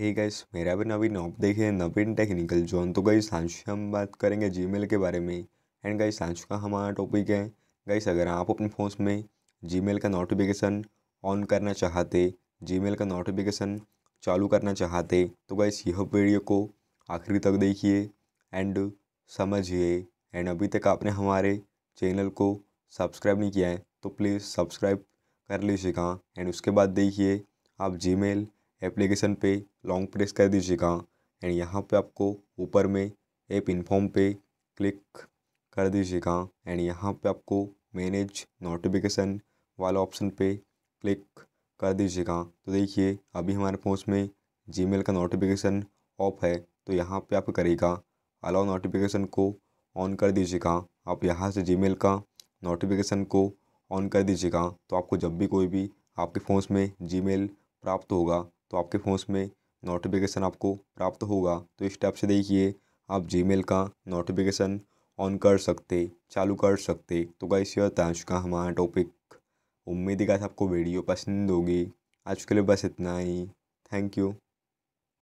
hey guys मेरा भी नवीन knob देखे नवीन टेक्निकल जोन तो गई आज हम बात करेंगे जीमेल के बारे में एंड गाइस आज का हमारा टॉपिक है गाइस अगर आप अपने फ़ोन में जीमेल का नोटिफिकेशन ऑन करना चाहते जीमेल का नोटिफिकेशन चालू करना चाहते तो गाइस यह वीडियो को आखिरी तक देखिए एंड समझिए एंड अभी तक आपने हमारे चैनल को सब्सक्राइब नहीं किया है तो प्लीज़ सब्सक्राइब कर लीजिएगा एंड उसके बाद देखिए आप जी एप्लीकेशन पे लॉन्ग प्रेस कर दीजिएगा एंड यहाँ पे आपको ऊपर में एप इन्फॉर्म पे क्लिक कर दीजिएगा एंड यहाँ पे आपको मैनेज नोटिफिकेशन वाला ऑप्शन पे क्लिक कर दीजिएगा तो देखिए अभी हमारे फोन में जीमेल का नोटिफिकेशन ऑफ है तो यहाँ पे आप करेगा अलाउ नोटिफिकेशन को ऑन कर दीजिएगा आप यहाँ से जीमेल का नोटिफिकेशन को ऑन कर दीजिएगा तो आपको जब भी कोई भी आपके फ़ोन में जी प्राप्त होगा तो आपके फ़ोन में नोटिफिकेशन आपको प्राप्त होगा तो इस टाइप से देखिए आप जीमेल का नोटिफिकेशन ऑन कर सकते चालू कर सकते तो गाइस ये होता है आज का हमारा टॉपिक उम्मीद है आपको वीडियो पसंद होगी आज के लिए बस इतना ही थैंक यू